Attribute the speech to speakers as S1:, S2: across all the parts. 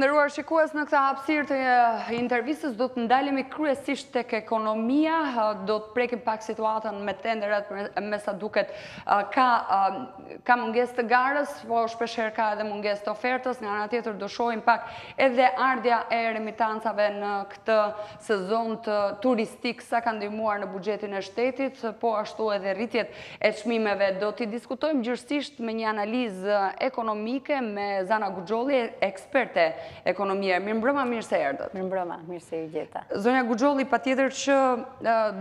S1: ndërruar shikues në këta hapsirë të eh, intervjisës, do të ndalimi kryesisht të kë ekonomia, eh, do të prekim pak situatën me tenderat, me sa duket eh, ka munges të garës, po shpesher ka edhe munges të ofertës, nga nga tjetër do shojmë pak edhe ardja e remitancave në këtë sezon të turistik sa kanë dimuar në bugjetin e shtetit, po ashtu edhe rritjet e shmimeve. Do t'i diskutojmë gjërsisht me një analizë ekonomike me Zana Gugjoli, eksperte, ekonomia. Mirë mbrëma, mirë se erdët. Mirë mbrëma, mirë se i gjitha. Zonja Gugjoli, pa tjetër që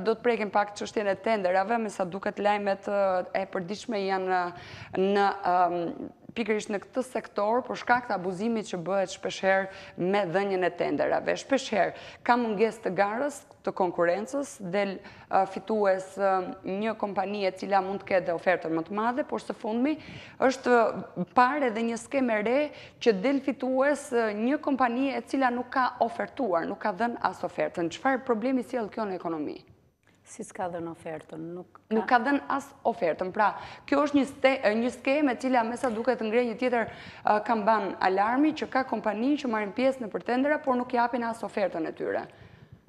S1: do të prekin pak që shtjene tenderave, me sa duket lajmet e përdiqme janë në pikërisht në këtë sektor, por shka këta abuzimi që bëhet shpesher me dhenjën e tenderave. Shpesher, ka munges të garës, të konkurencës, dhe uh, fitues um, një kompanije cila mund të këtë dhe ofertër më të madhe, por së fundmi është uh, pare dhe një skeme re që dhe fitues uh, një kompanije cila nuk ka ofertuar, nuk ka dhenë as ofertën. Qëfar problemi si e lë kjo në ekonomi? si s'ka dhe në ofertën, nuk ka... Nuk ka dhe në asë ofertën, pra, kjo është një skeme cila mesa duke të ngrej një tjetër kam banë alarmi që ka kompani që marim pjesë në përtendera, por nuk japin asë ofertën e tyre.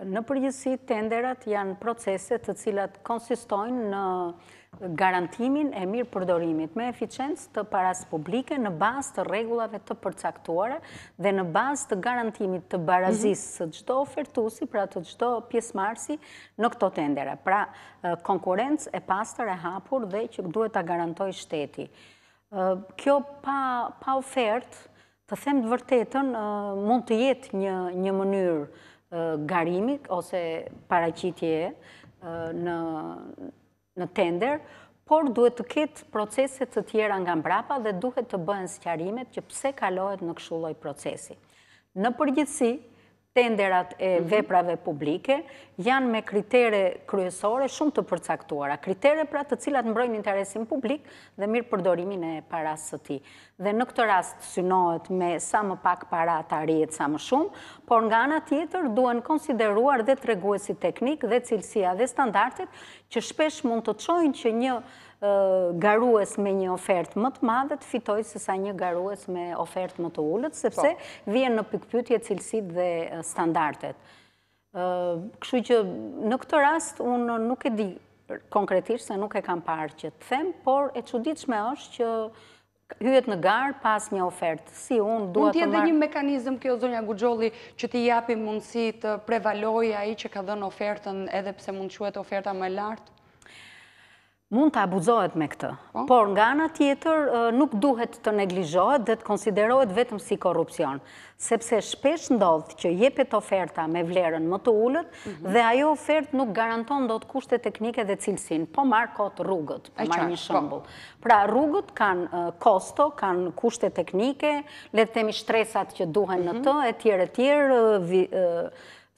S1: Në përgjësi,
S2: tenderat janë proceset të cilat konsistojnë në garantimin e mirë përdorimit me eficiencë të paras publike në bazë të regullave të përcaktuare dhe në bazë të garantimit të barazisë së gjdo ofertusi, pra të gjdo pjesmarsi në këto tendera. Pra, konkurencë e pastër e hapur dhe që duhet të garantoj shteti. Kjo pa ofertë, të them të vërtetën, mund të jetë një mënyrë garimi ose paracitje në tender, por duhet të ketë proceset të tjera nga mbrapa dhe duhet të bëhen së qarimet që pse kalohet në këshulloj procesi. Në përgjithsi, tenderat e mhm. veprave publike janë me kritere kryesore shumë të përcaktuara, kritere pra të cilat mbrojnë interesin publik dhe mirë përdorimin e parasë të ti. Dhe në këtë rast të synohet me sa më pak para të arjet sa më shumë, por nga nga tjetër duen konsideruar dhe treguesi teknik dhe cilësia dhe standartit që shpesh mund të qojnë që një garues me një ofert më të madhe të fitoj se sa një garues me ofert më të ullët, sepse po. vjen në pikpytje cilësit dhe standartet. Këshu që në këtë rast, unë nuk e di konkretisht se nuk e kam parë që të them, por e që është që hyet në garë pas një ofertë, si unë duhet të marë... Unë tjetë dhe një
S1: mekanizm kjo zonja Gugjoli që t'i japi mundësi të a i që ka dhenë ofertën edhe pse mundëshuet oferta më lartë?
S2: mund të abuzohet me këtë, po. por nga nga tjetër nuk duhet të neglizhohet dhe të konsiderohet vetëm si korupcion, sepse shpesh ndodhë që jepet oferta me vlerën më të ullët mhm. dhe ajo ofert nuk garanton do të kushte teknike dhe cilsin, po marrë kotë rrugët, po marrë një po. shëmbull. Pra rrugët kanë kosto, kanë kushte teknike, letemi shtresat që duhen në mhm. të, e tjere tjere,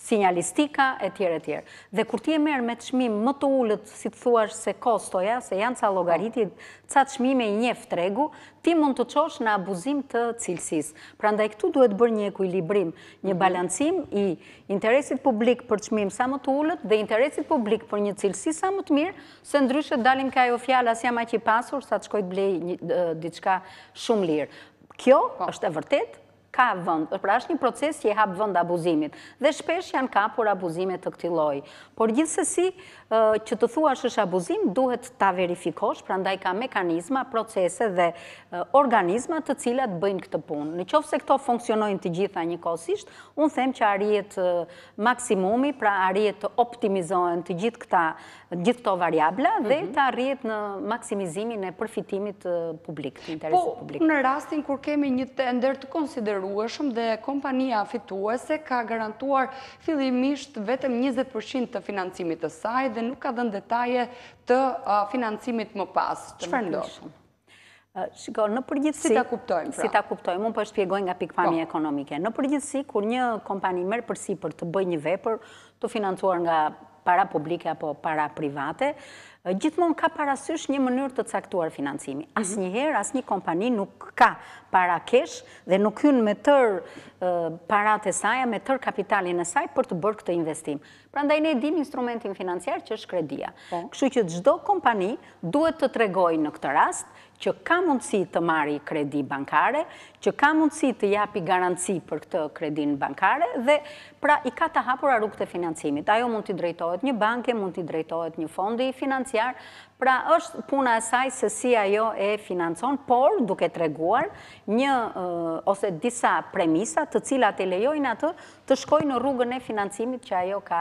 S2: sinjalistika e tjere tjere. Dhe kur ti e merë me të shmim më të ullët, si të thuash se kostoja, se janë ca logaritit, ca të shmim e njef të regu, ti mund të qosh në abuzim të cilsis. Pra nda i këtu duhet bërë një ekulibrim, një mhm. balancim i interesit publik për të shmim sa më të ullët dhe interesit publik për një cilsis sa më të mirë, se ndryshet dalim ka jo fjallë asja ma që i pasur, sa të shkojt blej një diçka shumë lirë. Kjo po. është e vërtetë, ka vënd, pra është një proces që i hap vënd abuzimit, dhe shpesh janë kapur abuzimet të këti loj. Por si që të thua është abuzim, duhet ta verifikosh, pra ndaj ka mekanizma, procese dhe organizma të cilat bëjnë këtë punë. Në qofë se këto funksionojnë të gjitha një kosisht, unë them që arjet maksimumi, pra arjet të optimizohen të gjithë këta, gjithë këto variabla, dhe mhm. të arjet në maksimizimin e përfitimit publik, të interesit po, publik. Po, në rastin
S1: kur kemi një tender të konsider preferueshëm dhe kompania fituese ka garantuar fillimisht vetëm 20% të financimit të saj dhe nuk ka dhe në detaje të financimit më pas. Qëfar në Shiko, në përgjithësi... Si ta kuptojmë, pra. Si ta kuptojmë, unë përshpjegojnë po nga pikpami po.
S2: ekonomike. Në përgjithësi, kur një kompani merë përsi për të bëj një vepër, të financuar nga para publike apo para private, gjithmonë ka parasysh një mënyrë të caktuar financimi. Mhm. Asë njëherë, asë një kompani nuk ka para kesh dhe nuk hynë me tërë parate saja, me tërë kapitalin e saj për të bërë këtë investim. Pra ndaj ne dim instrumentin financiar që është kredia. Po. Kështu që gjdo kompani duhet të tregoj në këtë rast që ka mundësi të marri kredi bankare, që ka mundësi të japi garanci për këtë kredin bankare dhe pra i ka të hapura rukët e financimit. Ajo mund të drejtojt një banke, mund të drejtojt një fondi financiar, Pra është puna saj se si ajo e financon, por duke të reguar një ose disa premisa të cilat e lejojnë atë të shkoj në rrugën e financimit që ajo ka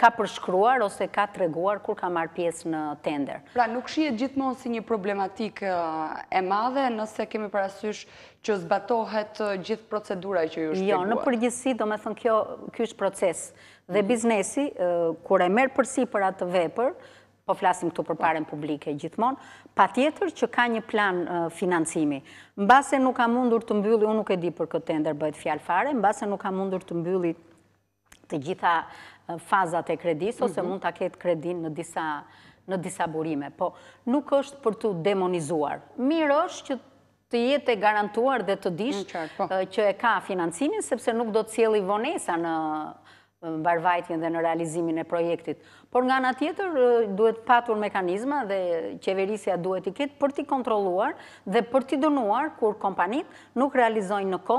S2: ka përshkruar ose ka të reguar kur ka marrë pjesë në tender.
S1: Pra, nuk shijet gjithmonë si një problematik e madhe, nëse kemi parasysh që zbatohet gjithë procedura që ju shpeguat. Jo, në përgjithsi do me thënë kjo, kjo është proces. Dhe mhm. biznesi,
S2: kur e merë përsi për atë vepër, po flasim këtu për parën publike gjithmon, pa tjetër që ka një plan financimi. Në base nuk ka mundur të mbyllit, unë nuk e di për këtë tender bëjt fjalë fare, në base nuk ka mundur të mbyllit të gjitha fazat e kredis, ose mhm. mund të ketë kredin në disa në disa burime, po nuk është për të demonizuar. Mirë është që të jetë e garantuar dhe të dish po. që e ka financimin, sepse nuk do të cjeli vonesa në barvajtjen dhe në realizimin e projektit. Por nga nga tjetër, duhet patur mekanizma dhe qeverisja duhet i ketë për t'i kontroluar dhe për t'i dënuar kur kompanit nuk realizojnë në ko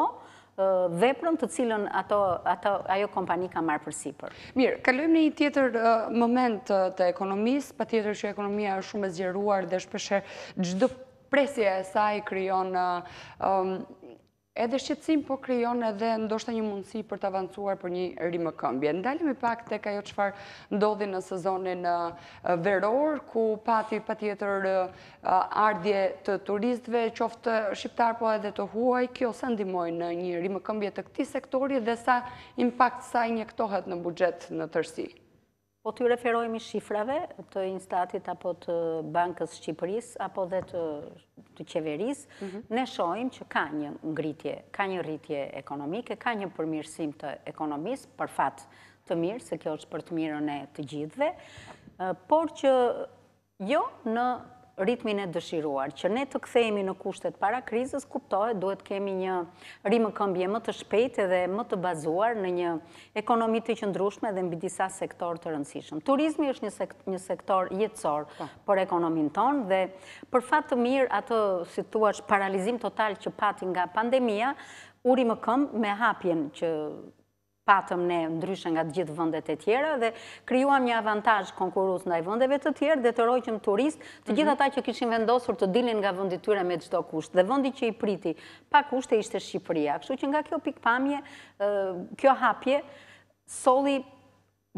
S2: veprën të cilën ajo kompani ka marë për sipër.
S1: Mirë, kalujem një tjetër moment të ekonomis, pa tjetër që ekonomia është shumë e zgjeruar dhe gjithë dhe presje e saj kryon edhe shqetsim po kryon edhe ndoshta një mundësi për të avancuar për një rrimë këmbje. Ndallim i pak të ka jo qëfar ndodhi në sezonin veror, ku pati pa tjetër ardje të turistve, qoftë shqiptar po edhe të huaj, kjo se ndimoj në një rrimë këmbje të këti sektori dhe sa impact sa i në budget në tërsi.
S2: Po të referojmë i shifrave të Instatit apo të Bankës Shqipëris apo dhe të qeveris, mhm. ne shojmë që ka një ngritje, ka një rritje ekonomike, ka një përmirësim të ekonomisë, për fatë të mirë, se kjo është për të mirën e të gjithve, por që jo në ritmin e dëshiruar. Që ne të kthejemi në kushtet para krizës, kuptohet, duhet kemi një rrimë këmbje më të shpejtë dhe më të bazuar në një ekonomi të qëndrushme dhe në bidisa sektor të rëndësishëm. Turizmi është një sektor jetësor po. për ekonomin tonë dhe për fatë të mirë atë situash paralizim total që pati nga pandemia, uri më këmbë me hapjen që patëm ne ndryshën nga gjithë vëndet e tjera dhe kryuam një avantaj konkurus nga i vëndeve të tjera dhe të rojqëm turist të mhm. gjithë ata që kishin vendosur të dilin nga vëndit tyre me gjithë kusht dhe vëndi që i priti pa kusht e ishte Shqipëria. Kështu që nga kjo pikpamje, kjo hapje, soli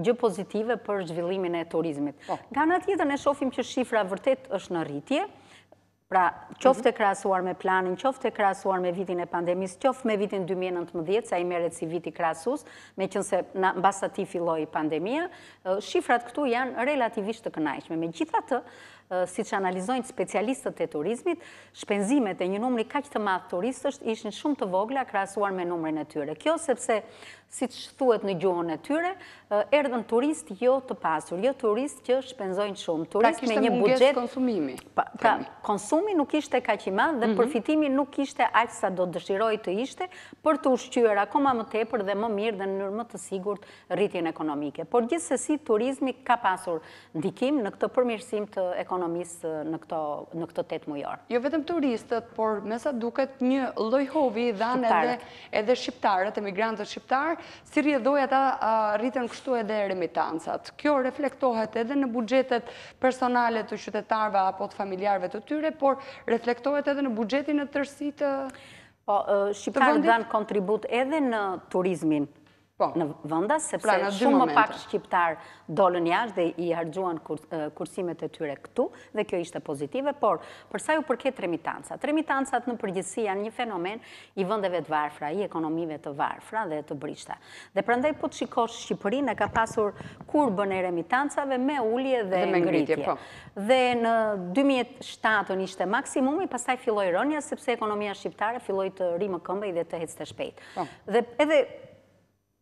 S2: gjë pozitive për zhvillimin e turizmit. Po. Ga në tjetën e shofim që shifra vërtet është në rritje, Pra, qoftë mhm. e krasuar me planin, qoftë e krasuar me vitin e pandemis, qoftë me vitin 2019, sa i meret si viti krasus, me qënëse në basa ti filloj pandemia, shifrat këtu janë relativisht të kënajshme. Me gjitha të, si që analizojnë specialistët e turizmit, shpenzimet e një numri kaqë të madhë turistësht ishën shumë të vogla krasuar me numrin e tyre. Kjo sepse si të shëthuet në gjuhën e tyre, erdhen turist jo të pasur, jo turist që shpenzojnë shumë. Pra kishtë një ngjesë konsumimi. Konsumi nuk ishte ka qima dhe mhm. përfitimi nuk ishte aqë sa do të dëshiroj të ishte, për të ushqyër akoma më tepër dhe më mirë dhe në nërë më të sigur të rritin ekonomike. Por gjithë se si turizmi ka pasur ndikim në këtë përmirësim të ekonomisë në
S1: këtë tëtë mujor. Jo vetëm turistët, por mesat duket një lojhovi dhanë edhe shqiptarët, emigrantët shqiptarë, si rjedhoja ta rritën kështu edhe remitansat. Kjo reflektohet edhe në bugjetet personalet të qytetarve apo të familjarve të tyre, por reflektohet edhe në bugjetin e tërsi të... Po, Shqiptarë dhanë
S2: kontribut edhe në turizmin, Po. në vënda, sepse pra, shumë më pak shqiptar dolën jashtë dhe i hargjuan kursimet e tyre këtu, dhe kjo ishte pozitive, por përsa ju përket remitansat. Remitansat në përgjithsi janë një fenomen i vëndeve të varfra, i ekonomive të varfra dhe të brishta. Dhe prandaj po të shikosh Shqipërin e ka pasur kurbën e remitansave me ullje dhe ngritje. Po. Dhe në 2007-ën ishte maksimumi, pasaj filloj rënja, sepse ekonomia shqiptare filloj të rrimë këmbej dhe të hec të shpejt. Po. Dhe edhe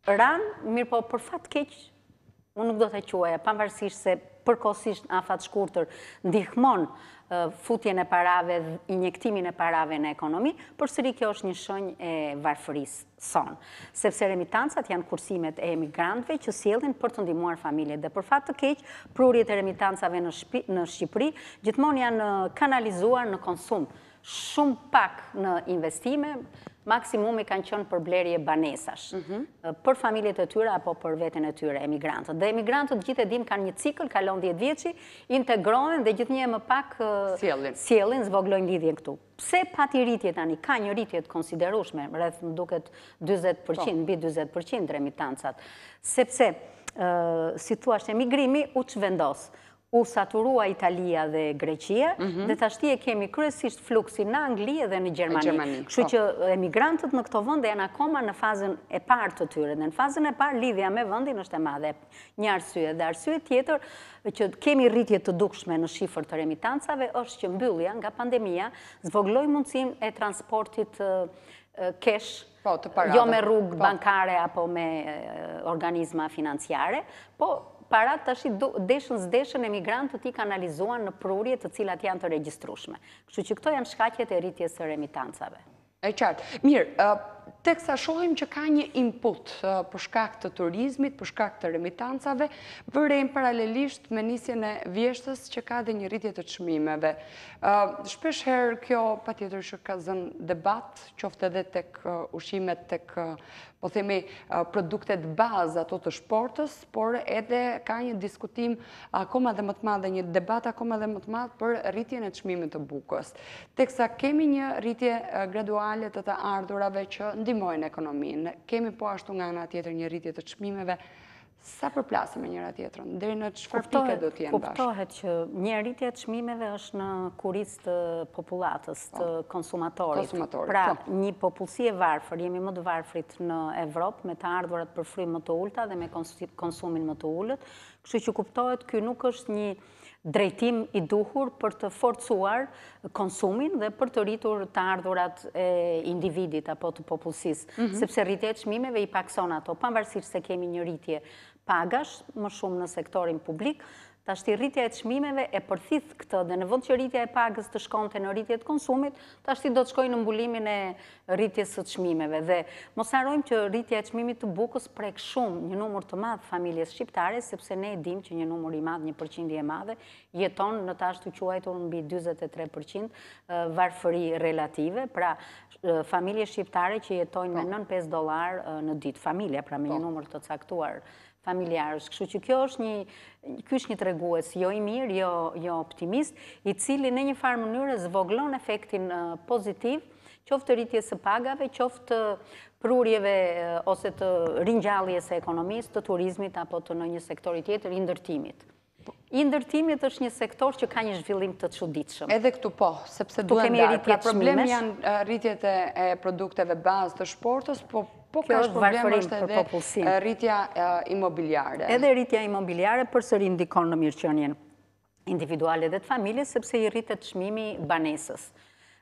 S2: ranë, mirë po për fatë keqë, unë nuk do të quaja, pamërësisht se përkosisht në afat shkurëtër ndihmon futjen e parave dhe injektimin e parave në ekonomi, për sëri kjo është një shënjë e varfërisë son. Sepse remitansat janë kursimet e emigrantve që sielin për të ndimuar familje dhe për fatë të keqë, prurjet e remitansave në Shqipëri gjithmon janë kanalizuar në konsum, shumë pak në investime, maksimumi kanë qënë për blerje banesash, mhm. për familjet e tyre apo për vetën e tyre emigrantët. Dhe emigrantët gjithë e dim kanë një cikl, kalon 10 vjeqi, integrohen dhe gjithë një e më pak sielin, zvoglojnë lidhjen këtu. Pse pati rritje tani, ka një rritje të konsiderushme, rreth më duket 20%, nbi 20% remitancat, sepse, si thuash, emigrimi u që vendosë, u saturua Italia dhe Greqia, mhm. dhe të ashtie kemi kërësisht fluksin në Angli dhe në Gjermani. Po. Kështu që emigrantët në këto vënde janë akoma në fazën e parë të tyre, dhe në fazën e parë lidhja me vëndin është e madhe një arsye. Dhe arsye tjetër që kemi rritje të dukshme në shifër të remitancave është që mbyllja nga pandemija zvogloj mundësim e transportit kesh, po, jo me rrugë po. bankare apo me organizma financiare, po parat të ashtë deshën zdeshën e migrantë të ti kanalizuan në prurje të cilat janë të
S1: registrushme. Kështu që këto janë shkakjet e rritjes e remitancave. E qartë. Mirë, tek sa shohim që ka një input për shkak të turizmit, për shkak të remitancave, vërrejn paralelisht me nisjen e vjeshtës që ka dhe një rritjet të qmimeve. Shpesh herë kjo patjetër që ka zënë debat, qofte dhe tek ushimet tek po themi, produktet bazë ato të shportës, por edhe ka një diskutim akoma dhe më të madhe, një debat akoma dhe më të madhe për rritjen e qmimit të bukës. Teksa kemi një rritje graduale të të ardhurave që ndimojnë ekonominë, kemi po ashtu nga nga tjetër një rritje të shmimeve Sa përplasëm me njëra tjetërën, dhe në që kuptike do t'jenë bashkë?
S2: Kuptohet që një rritje të shmimeve është në kurisë të populatës, të po. konsumatorit. Konsumatorit, pra, po. Pra, një popullësie varfër, jemi më të varfërit në Evropë, me të ardhurat për fri më të ullëta dhe me konsumin më të ullët. Kështë që kuptohet, kjo nuk është një drejtim i duhur për të forcuar konsumin dhe për të rritur të ardhurat e individit apo të popullësis. Mhm. Sepse rritje të shmimeve i pakson ato, pa se kemi një rritje pagash, më shumë në sektorin publik, ta shti rritja e të shmimeve e përthith këtë dhe në vënd që rritja e pagës të shkonte në rritja të konsumit, ta shti do të shkojnë në mbulimin e rritja së të shmimeve. Dhe mos arrojmë që rritja e të të bukës prek shumë një numër të madhë familjes shqiptare, sepse ne edhim që një numër i madhë, një përqindi e madhe, jeton në ta shtu quajtur në bi 23% varfëri relative, pra familje shqiptare që jetojnë me 95 po. dolar në ditë. Familja, pra me po. një numër të caktuar familjarës. Kështu që kjo është një, kësh një treguës, jo i mirë, jo, jo optimist, i cili në një farë mënyrë zvoglon efektin pozitiv, qoftë rritje së pagave, qoftë prurjeve ose të rinjalljes së ekonomisë, të turizmit, apo të në një sektori tjetër, indërtimit. I ndërtimit është një sektor që ka një zhvillim të çuditshëm. Edhe
S1: këtu po, sepse duen ndarë. Pra problem janë rritjet e produkteve bazë të shportës, po Po, kjo është problem është edhe rritja imobiliare. Edhe rritja
S2: imobiliare për sëri ndikon në mirëqënjen individuale dhe të familje, sepse i rritet shmimi banesës.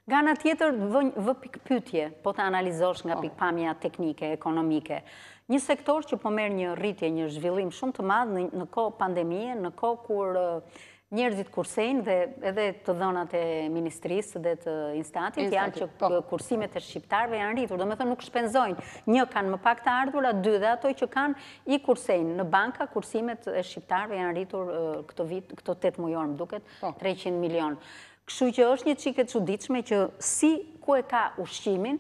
S2: Ga në tjetër, vë pikpytje, po të analizosh nga po. pikpamja teknike, ekonomike. Një sektor që po merë një rritje, një zhvillim shumë të madhë në ko pandemije, në ko kur njerëzit kursejnë dhe edhe të dhonat e ministrisë dhe të instatit, janë që po. kursimet e shqiptarve janë rritur, do me thënë nuk shpenzojnë. Një kanë më pak të a dy dhe atoj që kanë i kursejnë. Në banka kursimet e shqiptarve janë rritur këto vit, këto tet mujorë, më duket, 300 po. milion. Këshu që është një qikët që ditëshme që si ku e ka ushqimin,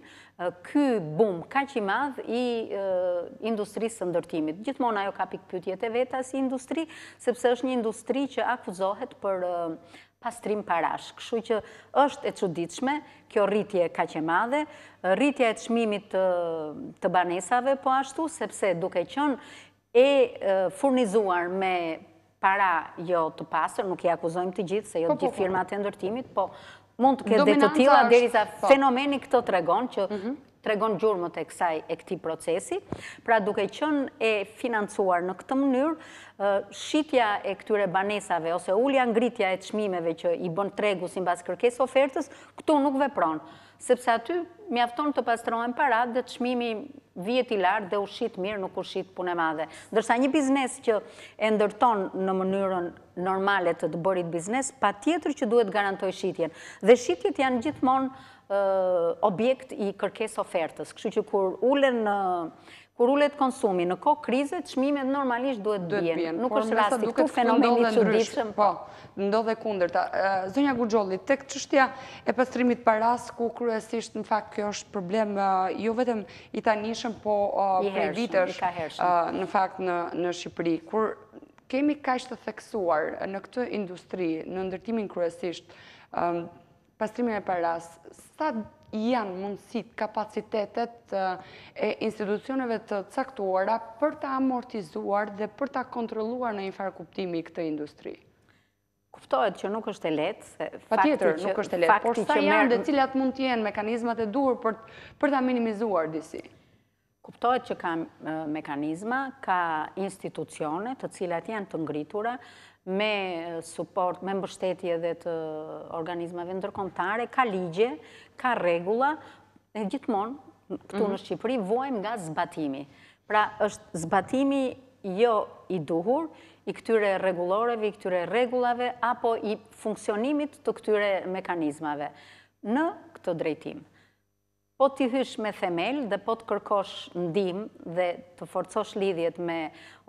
S2: ky bum ka që i madh i industrisë ndërtimit. Gjithmona jo ka pikpytje e veta si industri, sepse është një industri që akuzohet për pastrim parash. Këshu që është e quditshme, kjo rritje ka që madhe, rritje e të shmimit të banesave po ashtu, sepse duke qënë e furnizuar me para jo të pasër, nuk i akuzojmë të gjithë, se jo po, të gjithë po, po. firma të ndërtimit, po mund të këtë dhe të tila dheri sa fenomeni këtë mhm. të regon, që të regon gjurëmët e kësaj e këti procesi, pra duke qënë e financuar në këtë mënyrë, shqitja e këtyre banesave, ose ullja ngritja e të shmimeve që i bën tregu si në basë kërkes ofertës, këtu nuk vepronë, sepse aty mjafton të pastrojnë parat dhe të shmimi vjeti lartë dhe u shqitë mirë, nuk u shqitë punë e madhe. Ndërsa një biznes që e ndërton në mënyrën normalet të të bërit biznes, pa tjetër që duhet garantoj shqitjen. Dhe shqitjet janë gjithmonë objekt i kërkes ofertës. Kështu që kur ulen në Kur ullet konsumi në kohë krizët, shmimet normalisht duhet bjenë. Nuk është rastit, ku fenomeni që ditëshëm.
S1: Po, ndodhe kundërta. Eh, zonja Gugjolli, tek qështja e pastrimit paras, ku kryesisht në fakt kjo është problem, eh, jo vetëm i tanishëm, po eh, prej vitësh në fakt në Shqipëri. Kur kemi kash të theksuar në këtë industri, në ndërtimin kryesisht, pastrimin e paras, sa janë mundësit, kapacitetet e institucioneve të caktuara për të amortizuar dhe për të kontroluar në infar kuptimi këtë industri? Kuptohet që nuk është e letë. Pa tjetër, nuk është e letë, por sa janë dhe cilat mund tjenë mekanizmat e duhur për të minimizuar disi?
S2: Kuptohet që ka mekanizma, ka institucione të cilat janë të ngritura, me support, me mbështetje dhe të organizmave ndërkomtare, ka ligje, ka regula, e gjithmonë, këtu mhm. në Shqipëri, vojmë nga zbatimi. Pra, është zbatimi jo i duhur, i këtyre regulorevi, i këtyre regulave, apo i funksionimit të këtyre mekanizmave në këtë drejtimë po t'i hysh me themel dhe po t'kërkosh ndim dhe të forcosh lidhjet me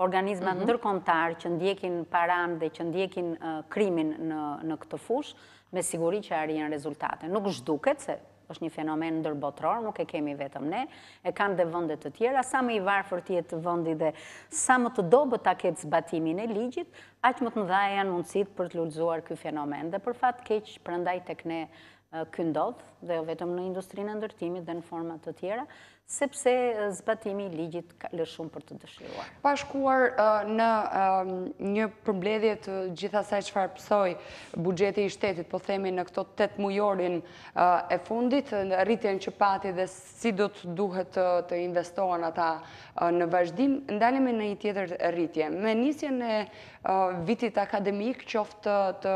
S2: organizmat mhm. ndërkontar që ndjekin paran dhe që ndjekin krimin në këtë fush, me siguri që arjen rezultate. Nuk shduket se është një fenomen ndërbotror, nuk e kemi vetëm ne, e kanë dhe vëndet të tjera, sa më i varë fër tjetë vëndi dhe sa më të dobë të aketë zbatimin e ligjit, aqë më të ndha janë në mundësit për të lullzuar këj fenomen dhe për fatë keqë prëndaj të këne këndot dhe jo vetëm në industrinë e ndërtimit dhe në format të tjera, sepse zbatimi i ligjit ka lëshumë për të dëshiruar.
S1: Pashkuar në një përmbledhje të gjithasaj që farë bugjeti i shtetit, po themi në këto tet mujorin e fundit, rritjen që pati dhe si do të duhet të investohen ata në vazhdim, ndalimi në i tjetër rritje. Me njësjen e vitit akademik, qoftë të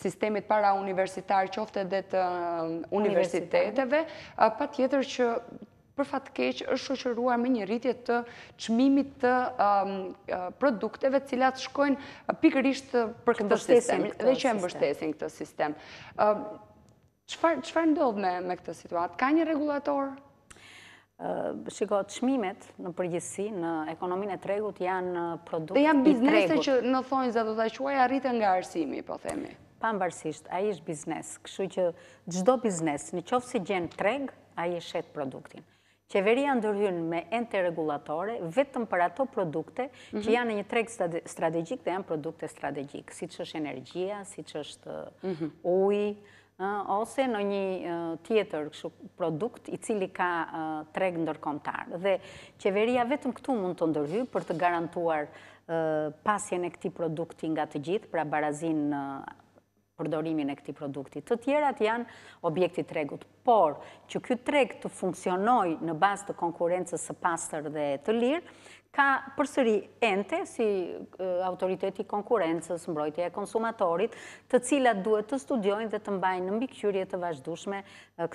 S1: sistemit para universitar, qoftë edhe të universiteteve, pa tjetër tjetër që për fatë keq është shëqëruar me një rritje të qmimit të um, produkteve cilat shkojnë pikërisht për këtë sistem dhe që e mbështesin këtë sistem. Qëfar ndodhë me këtë situatë? Ka një regulator?
S2: Shiko, qmimet në përgjithsi në e tregut janë produkt i tregut. Dhe janë biznese që
S1: në thonjë zë do të shuaj arritë nga arsimi, po themi.
S2: Pa mbarsisht, a ishë biznes, këshu që gjdo biznes, në qofë si gjenë tregë, a i shetë produktin. Qeveria ndërhyrën me ente regulatore vetëm për ato produkte që mhm. janë një trek strategik dhe janë produkte strategik, si që është energia, si që është mhm. uh, uj, uh, ose në një uh, tjetër produkt i cili ka trek ndërkontar. Dhe qeveria vetëm këtu mund të ndërhyrë për të garantuar pasjen e këti produkti nga të gjithë, pra barazin përdorimin e këti produkti. Të tjerat janë objekti tregut, por që kjo treg të funksionoj në bas të konkurencës së pastër dhe të lirë, ka përsëri ente si autoriteti konkurencës, mbrojtje e konsumatorit, të cilat duhet të studiojnë dhe të mbajnë në mbikëqyrje të vazhdushme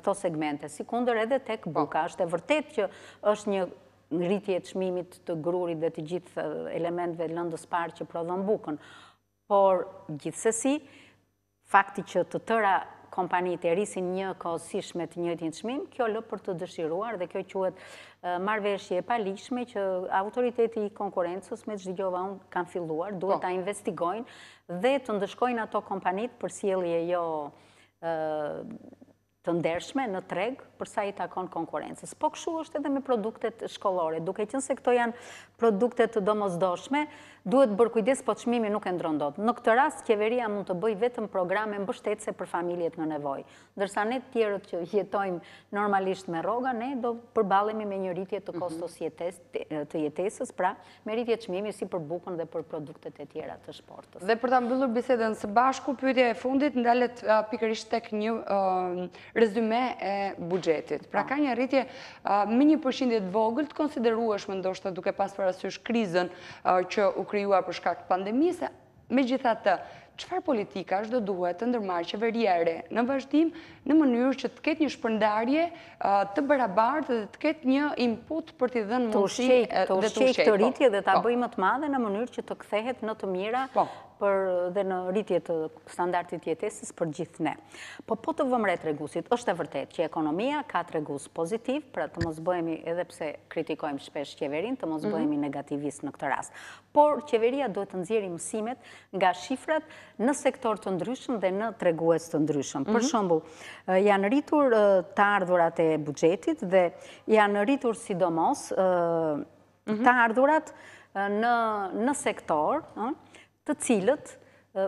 S2: këto segmente. Si kunder edhe tek po. buka, është e vërtet që është një rritje të shmimit të grurit dhe të gjithë elementve lëndës parë që prodhën bukën, por gjithësësi, fakti që të tëra kompanit e rrisin një kohësish me të njëtjën shmim, kjo lë për të dëshiruar dhe kjo quet marveshje e palishme që autoriteti i konkurencës me gjithjova unë kanë filluar, duhet po. të investigojnë dhe të ndëshkojnë ato kompanit për sielje jo të ndershme në treg përsa i takon konkurencës. Po këshu është edhe me produktet shkollore. Duke qënë se këto janë produktet të domës doshme, duhet bërkujdes po të shmimi nuk e ndrondot. Në këtë ras, kjeveria mund të bëj vetëm programe më bështetëse për familjet në nevoj. Ndërsa ne tjerët që jetojmë normalisht me roga, ne do përbalemi me një rritje të mhm. kostos të jetesës, pra me rritje të shmimi si për bukën dhe për produktet e tjera të shportës.
S1: Dhe për ta mbëllur bisedën së bashku, pyrtja e fundit, ndalet pikërisht tek një rezume e bugjetit. Pra ah. ka një rritje me një përshindit vogël të konsideruash më ndoshta duke pas për asysh krizën që u kryua për shkakt pandemise, me gjitha të qëfar politika është do duhet të ndërmarë qeverjere në vazhdim në mënyrë që të ketë një shpërndarje të bërabartë dhe të ketë një input për t'i dhenë mundësi dhe të ushejtë. Të të rritje dhe t'a po. bëjmë të madhe në
S2: mënyrë që të kthehet në të mira po për dhe në rritje të standartit jetesis për gjithë ne. Po po të vëmre të regusit, është e vërtet që ekonomia ka të regus pozitiv, pra të mos bëhemi edhe pse kritikojmë shpesh qeverin, të mos mhm. bëhemi negativist në këtë rast. Por qeveria duhet të nëzjeri mësimet nga shifrat në sektor të ndryshëm dhe në të regues të ndryshëm. Për mhm. shumbu, janë rritur të ardhurat e bugjetit dhe janë rritur sidomos mhm. të ardhurat në sektor, të cilët,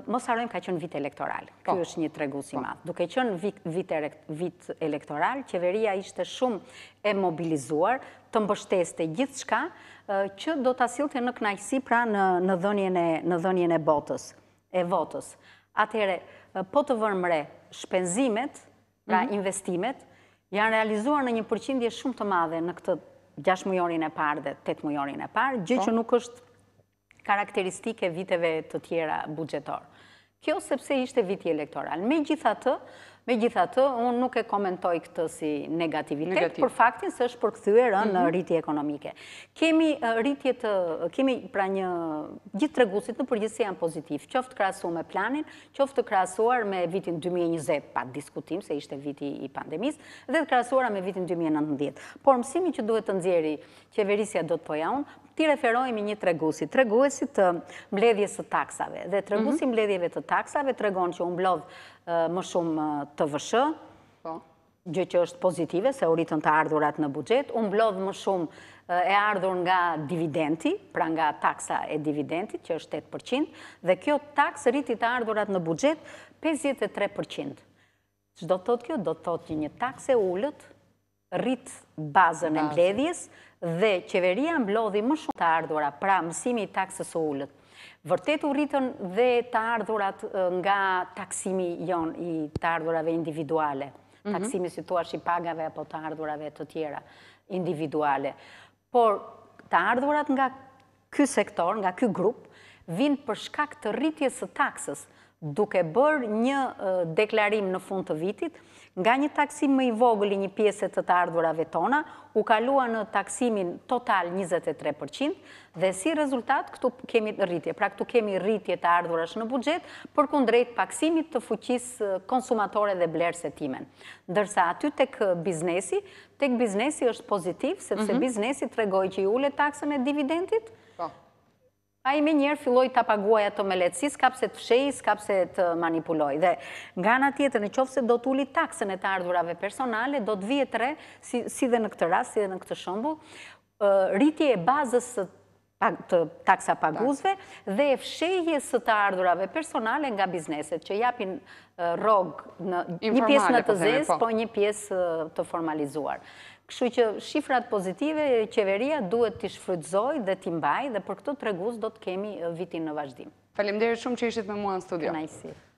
S2: mos arrojmë ka qënë vit elektoral. Kjo po. është një tregus i po. matë. Duke qënë vit elektoral, qeveria ishte shumë e mobilizuar, të mbështeste gjithë shka, që do të asilte në knajsi pra në dhonjene botës, e votës. Atere, po të vërmëre shpenzimet, pra mhm. investimet, janë realizuar në një përqindje shumë të madhe në këtë 6 mujorin e parë dhe 8 mujorin e parë, gjithë po. që nuk është karakteristike viteve të tjera bugjetor. Kjo sepse ishte viti elektoral. Me gjitha të, Me gjitha të, unë nuk e komentoj këtë si negativitet, Negativ. për faktin se është përkëthyre në mhm. rritje ekonomike. Kemi rritje të, kemi pra një gjithë tregusit në përgjithse janë pozitiv, qoftë krasuar me planin, qoftë krasuar me vitin 2020, pa diskutim se ishte viti i pandemis, dhe të krasuar me vitin 2019. Por mësimi që duhet të nxjeri qeverisja do të poja unë, ti referojmë një treguesi, treguesi të mbledhjes të taksave. Dhe treguesi mhm. mbledhjeve të taksave tregon që unë blodhë më shumë TVSH. Po. Gjë që është pozitive se u ritën të ardhurat në buxhet, unë blodhë më shumë e ardhur nga dividendi, pra nga taksa e dividendit që është 8% dhe kjo taksë rriti të ardhurat në buxhet 53%. Çdo të thotë kjo, do të thotë një takse ulët rrit bazën e mbledhjes dhe qeveria mblodhi më shumë të ardhura pra mësimi i taksës o ullët. Vërtet u rritën dhe të ardhurat nga taksimi jon i të ardhurave individuale, mhm. taksimi tu ashtë i pagave apo të ardhurave të tjera individuale. Por të ardhurat nga ky sektor, nga ky grup, vinë për shkak të rritjes të taksës duke bërë një deklarim në fund të vitit, Nga një taksim më i vogli një pjeset të të ardhurave tona, u kalua në taksimin total 23%, dhe si rezultat këtu kemi rritje, pra këtu kemi rritje të ardhurash në budget, për kundrejt paksimit të fuqis konsumatore dhe blerës e timen. Dërsa aty tek biznesi, tek biznesi është pozitiv, sepse mhm. biznesi të regoj që i ule taksën e dividendit, po. A i me njerë filloj të paguaj ato me letësi, kapset të fshej, s'kapse të manipuloj. Dhe nga në tjetër, në qofë se do t'ulli taksën e të ardhurave personale, do t'vjetre, si dhe në këtë ras, si dhe në këtë shëmbu, rritje e bazës të taksa paguzve dhe e fshejjes të ardhurave personale nga bizneset, që japin rogë një pjesë në po të zezë, po. po një pjesë të formalizuar. Kështu që shifrat pozitive, qeveria duhet të shfrydzoj dhe të imbaj dhe për këtë të reguz do të kemi vitin në vazhdim. Falemderit shumë që ishtë me mua në studio. Kënajsi.